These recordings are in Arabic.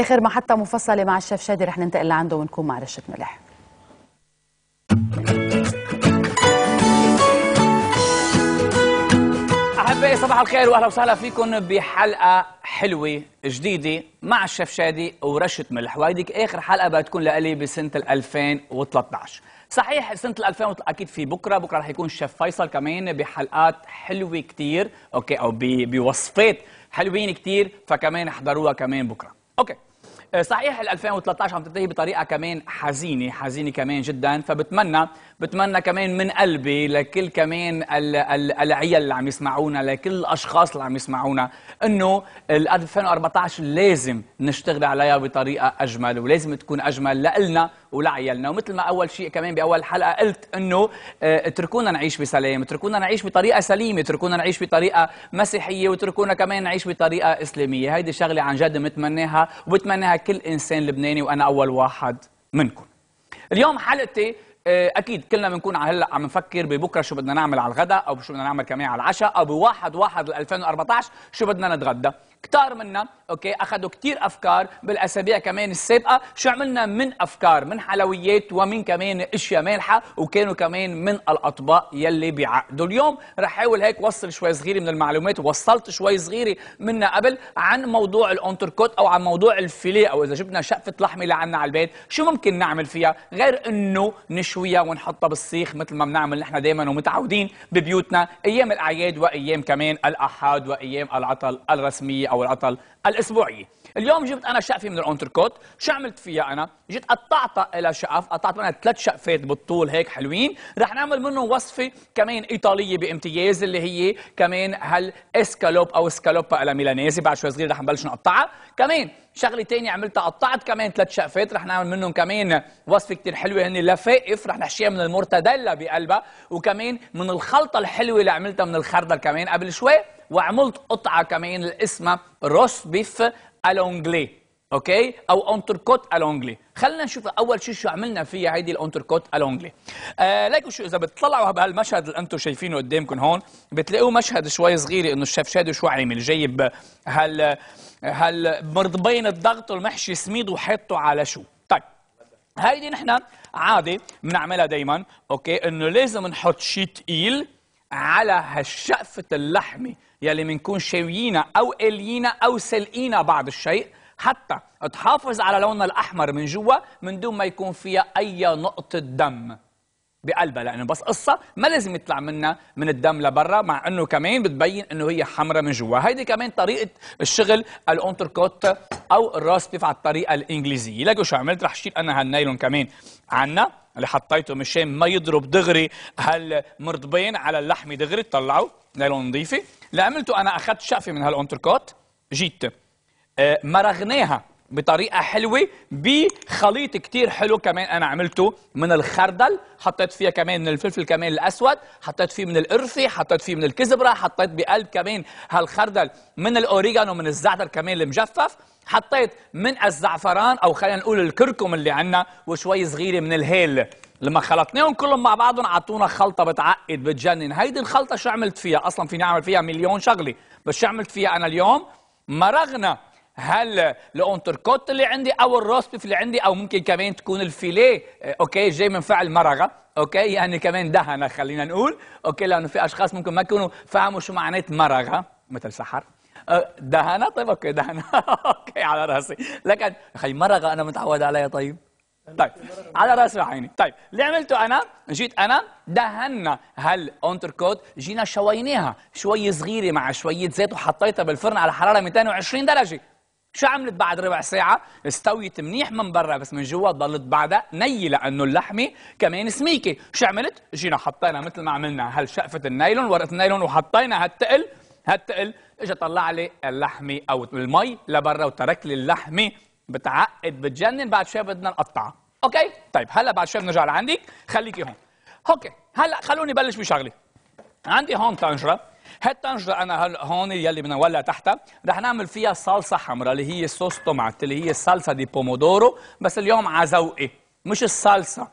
اخر محطه مفصله مع الشيف شادي رح ننتقل لعنده ونكون مع رشه ملح احبائي صباح الخير واهلا وسهلا فيكم بحلقه حلوه جديده مع الشيف شادي ورشه ملح وهيديك اخر حلقه بدها تكون لإلي بسنه 2013 صحيح سنه 2000 اكيد في بكره بكره رح يكون الشيف فيصل كمان بحلقات حلوه كتير اوكي او بوصفات حلوين كتير فكمان احضروها كمان بكره اوكي آه، صحيح ال 2013 عم تنتهي بطريقه كمان حزينه حزينه كمان جدا فبتمنى بتمنى كمان من قلبي لكل كمان العيال اللي عم يسمعونا لكل الاشخاص اللي عم يسمعونا انه ال 2014 لازم نشتغل عليها بطريقه اجمل ولازم تكون اجمل لنا ولعيالنا ومثل ما اول شيء كمان باول حلقه قلت انه آه، اتركونا نعيش بسلام اتركونا نعيش بطريقه سليمه اتركونا نعيش بطريقه مسيحيه واتركونا كمان نعيش بطريقه اسلاميه هيدي الشغله عن جد بتمناها وبتمناها كل انسان لبناني وانا اول واحد منكم اليوم حلقتي آه، اكيد كلنا بنكون هلا عم نفكر ببكره شو بدنا نعمل على الغداء او شو بدنا نعمل كمان على العشاء او بواحد واحد 2014 شو بدنا نتغدى كتار منا اوكي اخذوا كتير افكار بالاسابيع كمان السابقه شو عملنا من افكار من حلويات ومن كمان اشياء مالحه وكانوا كمان من الاطباق يلي بيعقدوا اليوم رح احاول هيك وصل شوي صغيره من المعلومات وصلت شوي صغيره منا قبل عن موضوع الانتركوت او عن موضوع الفيليه او اذا جبنا شقفه لحمه لعنا على البيت شو ممكن نعمل فيها غير انه نشويها ونحطها بالسيخ مثل ما بنعمل نحن دائما ومتعودين ببيوتنا ايام الاعياد وايام كمان الاحاد وايام العطل الرسميه او أو العطل الأسبوعية اليوم جبت أنا شقفة من الأونتركوت شو عملت فيها أنا؟ جيت قطعتها إلى شقف قطعت منها ثلاث شقفات بالطول هيك حلوين رح نعمل منه وصفة كمان إيطالية بامتياز اللي هي كمان هالإسكالوب أو إسكالوبا على ميلانيزي بعد شوي صغير رح نبلش نقطعها كمان شغله ثانيه عملتها قطعت كمان ثلاث شقفات رح نعمل منهم كمان وصفه كثير حلوه هن لفائف رح نحشيها من المرتدله بقلبها وكمان من الخلطه الحلوه اللي عملتها من الخردل كمان قبل شوي وعملت قطعه كمان اسمها روس بيف الانجلي اوكي او اونتركوت الانجلي خلينا نشوف اول شيء شو عملنا فيها هيدي الاونتركوت الانجلي آه ليكوا شو اذا بتطلعوا بهالمشهد اللي انتم شايفينه قدامكم هون بتلاقوه مشهد شوي صغير انه الشيف شادو شو عامل جايب هال هال مرضبين الضغط والمحشي سميد وحاطه على شو طيب هيدي نحن عادي بنعملها دائما اوكي انه لازم نحط شيء ثقيل على هالشقفه اللحمه يلي منكون شاويينا أو قليينا أو سلقينا بعض الشيء حتى تحافظ على لونها الأحمر من جوا من دون ما يكون فيها أي نقطة دم بقلبها لأنه بس قصة ما لازم يطلع منها من الدم لبرا مع أنه كمان بتبين أنه هي حمراء من جوا هيدي كمان طريقة الشغل الأونتركوت أو الراس بيف على الطريقة الإنجليزية لكو شو عملت رح اشيل أنا هالنايلون كمان عنا اللي حطيته مشان ما يضرب دغري هالمرطبين على اللحمة دغري طلعوا نايلون نظيفه اللي عملته انا اخذت شقفه من هالانتركوت جيت آه، مرغناها بطريقه حلوه بخليط كتير حلو كمان انا عملته من الخردل حطيت فيها كمان من الفلفل كمان الاسود حطيت فيه من القرفه حطيت فيه من الكزبره حطيت بقلب كمان هالخردل من الاوريجانو من الزعتر كمان المجفف حطيت من الزعفران او خلينا نقول الكركم اللي عندنا وشوي صغيره من الهيل لما خلطناهم كلهم مع بعضهم عطونا خلطه بتعقد بتجنن هيدي الخلطه شو عملت فيها اصلا فيني اعمل فيها مليون شغله بس شو عملت فيها انا اليوم مرغنا هل الاونتركوت اللي عندي او الروست اللي عندي او ممكن كمان تكون الفيليه آه، اوكي جاي من فعل مرغه اوكي يعني كمان دهنه خلينا نقول اوكي لانه في اشخاص ممكن ما يكونوا فهموا شو معنات مرغه مثل سحر آه، دهنه طيب اوكي دهنه اوكي على راسي لكن خي مرغه انا متعود عليها طيب طيب على راسي وعيني طيب اللي عملته انا جيت انا دهنا كود جينا شويناها شوي صغيره مع شويه زيت وحطيتها بالفرن على حراره 220 درجه شو عملت بعد ربع ساعة؟ استويت منيح من برا بس من جوا ضلت بعدها نية لأنه اللحمة كمان سميكة، شو عملت؟ جينا حطينا مثل ما عملنا هالشقفة النايلون ورقة النايلون وحطينا هالتقل هالتقل اجى طلع لي اللحمة أو المي لبرا وترك لي اللحمة بتعقد بتجنن بعد شوي بدنا نقطعها اوكي طيب هلا بعد شوي بنرجع لعندك خليكي هون اوكي هلا خلوني بلش بشغله عندي هون طنجره هالطنجره انا هلا هون يلي بدنا نولع تحتها رح نعمل فيها صلصه حمراء اللي هي صوص طماط اللي هي الصلصه دي بومودورو بس اليوم على ذوقي مش الصلصه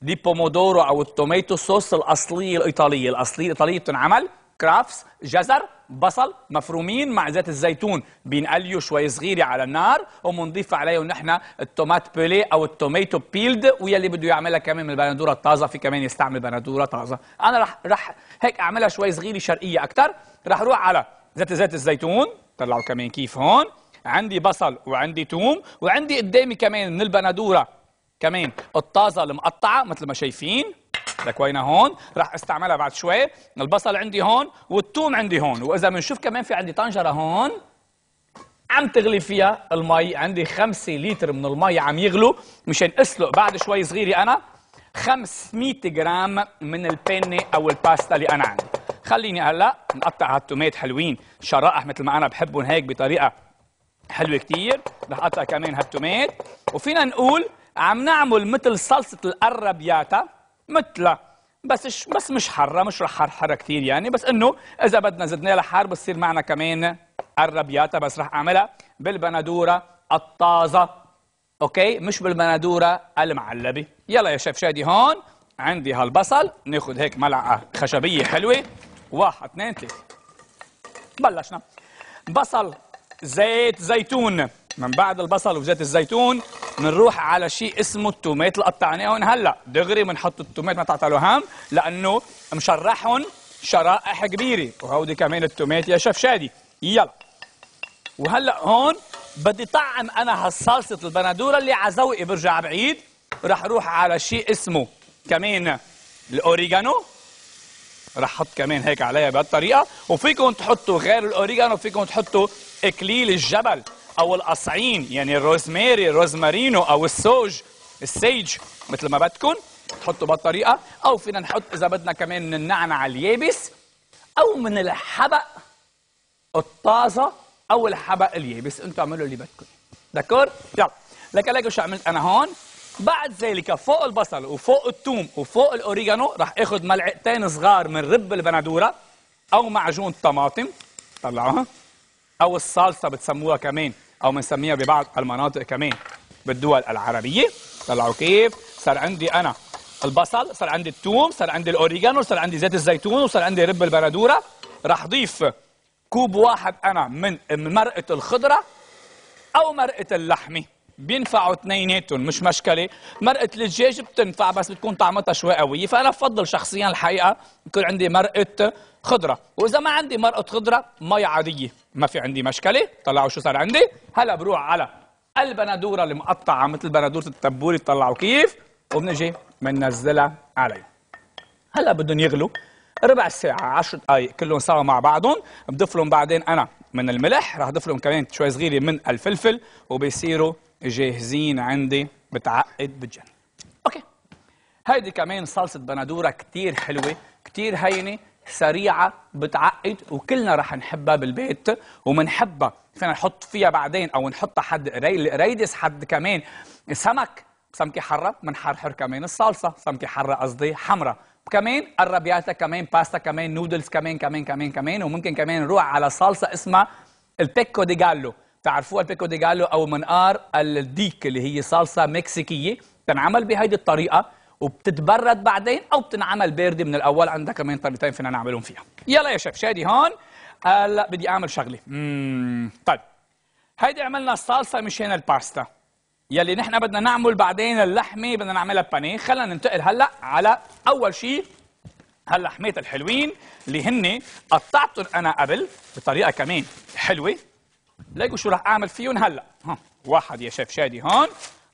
دي بومودورو او التوميتو صوص الاصليه الايطاليه الاصليه الايطاليه بتنعمل كرافس جزر بصل مفرومين مع زيت الزيتون بينقليوا شوي صغيرة على النار وبنضيف عليهم نحن التومات بيلي او التوميتو بيلد ويلي بده يعملها كمان من البندوره الطازه في كمان يستعمل بندوره طازه انا رح رح هيك اعملها شوي صغيره شرقيه اكثر رح اروح على زيت زيت الزيتون طلعوا كمان كيف هون عندي بصل وعندي توم وعندي قدامي كمان من البندوره كمان الطازه المقطعه مثل ما شايفين تكوينه هون راح استعملها بعد شوي البصل عندي هون والثوم عندي هون واذا بنشوف كمان في عندي طنجره هون عم تغلي فيها المي عندي 5 لتر من المي عم يغلوا مشان اسلق بعد شوي صغيري انا 500 جرام من البني او الباستا اللي انا عندي خليني هلا نقطع هالتومات حلوين شرائح مثل ما انا بحبهم هيك بطريقه حلوه كثير رح اقطع كمان هالتومات وفينا نقول عم نعمل مثل صلصه الارابياتا مثلا بس بس مش حرة مش رح حرحرة كثير يعني بس انه اذا بدنا زدنا لها حار بتصير معنا كمان الربياتا بس رح اعملها بالبندورة الطازة اوكي مش بالبندورة المعلبة يلا يا شيف شادي هون عندي هالبصل ناخذ هيك ملعقة خشبية حلوة واحد اثنين ثلاثة بلشنا بصل زيت زيتون من بعد البصل وزيت الزيتون بنروح على شيء اسمه التومات اللي قطعناهم هلا دغري بنحط التومات ما هم لانه مشرحهم شرائح كبيره وهودي كمان التومات يا شيف شادي يلا وهلا هون بدي طعم انا هالصلصه البندوره اللي على ذوقي برجع بعيد رح روح على شيء اسمه كمان الاوريجانو رح احط كمان هيك عليها بهالطريقه وفيكم تحطوا غير الاوريجانو فيكم تحطوا اكليل الجبل او القصعين يعني الروزماري الروزمارينو او السوج السيج مثل ما بدكم تحطوا بهالطريقه او فينا نحط اذا بدنا كمان من النعنع اليابس او من الحبق الطازه او الحبق اليابس انتوا اعملوا اللي بدكم دكور يلا لك لك شو عملت انا هون بعد ذلك فوق البصل وفوق الثوم وفوق الاوريجانو رح اخذ ملعقتين صغار من رب البندوره او معجون طماطم طلعوها او الصلصه بتسموها كمان او بنسميها ببعض المناطق كمان بالدول العربيه طلعوا كيف صار عندي انا البصل صار عندي الثوم صار عندي الاوريجانو صار عندي زيت الزيتون وصار عندي رب البندوره رح ضيف كوب واحد انا من مرقه الخضره او مرقه اللحمه بينفعوا اثنيناتهم مش مشكله مرقه الدجاج بتنفع بس بتكون طعمتها شوي قويه فانا بفضل شخصيا الحقيقه يكون عندي مرقه خضره واذا ما عندي مرقه خضره مي عاديه ما في عندي مشكله طلعوا شو صار عندي هلا بروح على البندوره المقطعه مثل بندوره التبوري طلعوا كيف وبنجي بننزلها عليه هلا بدهم يغلوا ربع ساعة 10 دقايق كلهم سوا مع بعضهم بضيف لهم بعدين أنا من الملح رح اضيف لهم كمان شوي صغيرة من الفلفل وبيصيروا جاهزين عندي بتعقد بتجن اوكي هيدي كمان صلصه بندوره كتير حلوه كتير هينه سريعه بتعقد وكلنا رح نحبها بالبيت ومنحبها فينا نحط فيها بعدين او نحطها حد ريدس حد كمان سمك سمكه حره بنحرحر كمان الصلصه سمكه حره قصدي حمراء كمان الربياتا كمان باستا كمان نودلز كمان كمان كمان كمان وممكن كمان نروح على صلصه اسمها البيكو دي جالو تعرفوها البيكو دي جالو او منقار الديك اللي هي صلصه مكسيكيه بتنعمل بهيدي الطريقه وبتتبرد بعدين او بتنعمل بارده من الاول عندها كمان طريقتين فينا نعملهم فيها يلا يا شيف شادي هون هلا آه، بدي اعمل شغله اممم طيب هيدي عملنا الصلصه مشان الباستا يلي نحن بدنا نعمل بعدين اللحمه بدنا نعملها بانيه خلينا ننتقل هلا على اول شيء هاللحمات الحلوين اللي هن قطعتهم انا قبل بطريقه كمان حلوه لقوا شو راح اعمل فيهم هلا ها واحد يا شيف شادي هون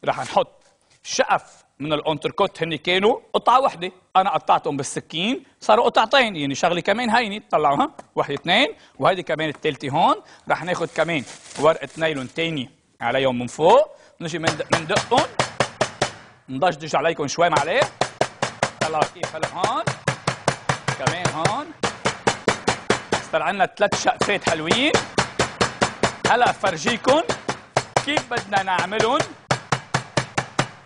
راح نحط شقف من الانتركوت هن كانوا قطعه وحده انا قطعتهم بالسكين صاروا قطعتين يعني شغله كمان هينه طلعوا ها وحده اثنين وهيدي كمان الثالثه هون راح ناخذ كمان ورقه نايلون ثانيه عليهم من فوق نجي مندقهم نضجدج عليكم شوي معليه طلعوا كيف هلا هون كمان هون صار عندنا ثلاث شقفات حلوين هلا فرجيكم كيف بدنا نعملهم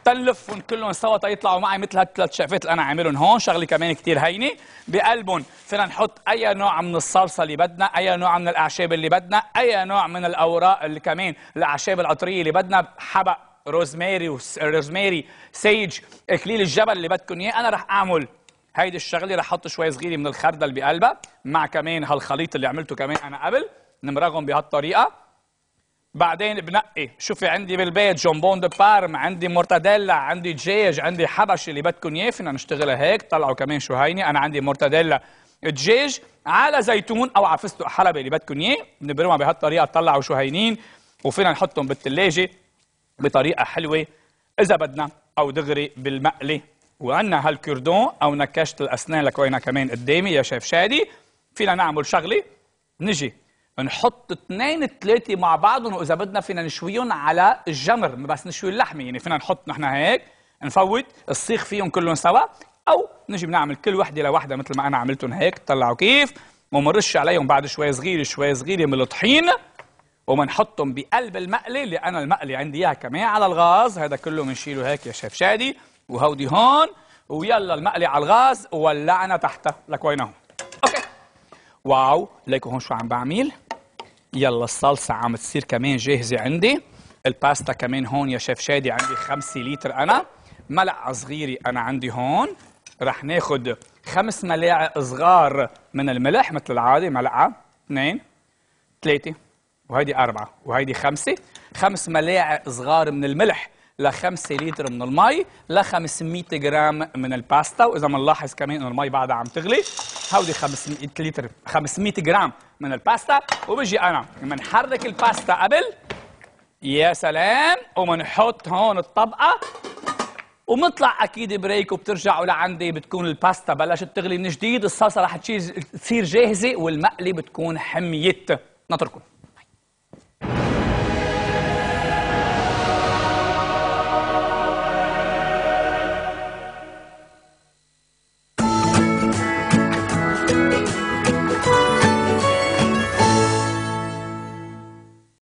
تنلفهم كلهم سوا تيطلعوا معي مثل هالثلاث شقفات اللي انا عاملهم هون شغله كمان كثير هينه بقلبهم فينا نحط اي نوع من الصلصه اللي بدنا اي نوع من الاعشاب اللي بدنا اي نوع من الاوراق اللي كمان الاعشاب العطريه اللي بدنا حبق روزماري روزماري سيج اكليل الجبل اللي بدكم اياه انا رح اعمل هيدي الشغله رح احط شوي صغيره من الخردل بقلبها مع كمان هالخليط اللي عملته كمان انا قبل نمرغهم بهالطريقه بعدين بنقي شوفي عندي بالبيت جومبون دو بارم عندي مرتديلا عندي دجاج عندي حبش اللي بدكم اياه فينا نشتغلها هيك طلعوا كمان شو هيني انا عندي مرتديلا دجاج على زيتون او على فستق حلبي اللي بدكم اياه بنبرمها بهالطريقه طلعوا شو هينين وفينا نحطهم بالثلاجه بطريقه حلوه اذا بدنا او دغري بالمقلي وعندنا هالكردون او نكشه الاسنان لكوينا كمان قدامي يا شيف شادي فينا نعمل شغله نجي نحط اثنين ثلاثه مع بعضهم واذا بدنا فينا نشويهم على الجمر بس نشوي اللحمه يعني فينا نحط نحن هيك نفوت الصيخ فيهم كلهم سوا او نجي بنعمل كل وحده لوحده مثل ما انا عملتهم هيك طلعوا كيف ومنرش عليهم بعد شوي صغيره شوي صغيره من الطحين ومنحطهم بقلب المقلي اللي انا المقلي عندي اياها كمان على الغاز هذا كله بنشيله هيك يا شيف شادي وهودي هون ويلا المقلي على الغاز ولعنا تحته لك وينه واو ليكو هون شو عم بعمل يلا الصلصة عم تصير كمان جاهزة عندي الباستا كمان هون يا شيف شادي عندي 5 لتر أنا ملعقة صغيرة أنا عندي هون رح ناخد خمس ملاعق صغار من الملح مثل العادة ملعقة اثنين ثلاثة وهيدي أربعة وهيدي خمسة خمس ملاعق صغار من الملح لخمسة لتر من المي ل 500 جرام من الباستا وإذا بنلاحظ كمان إنه المي بعدها عم تغلي هودي 500 لتر 500 جرام من الباستا وبجي انا بنحرك الباستا قبل يا سلام وبنحط هون الطبقه وبنطلع اكيد بريك وبترجعوا لعندي بتكون الباستا بلشت تغلي من جديد الصلصه رح تصير جاهزه والمقلي بتكون حميت نتركم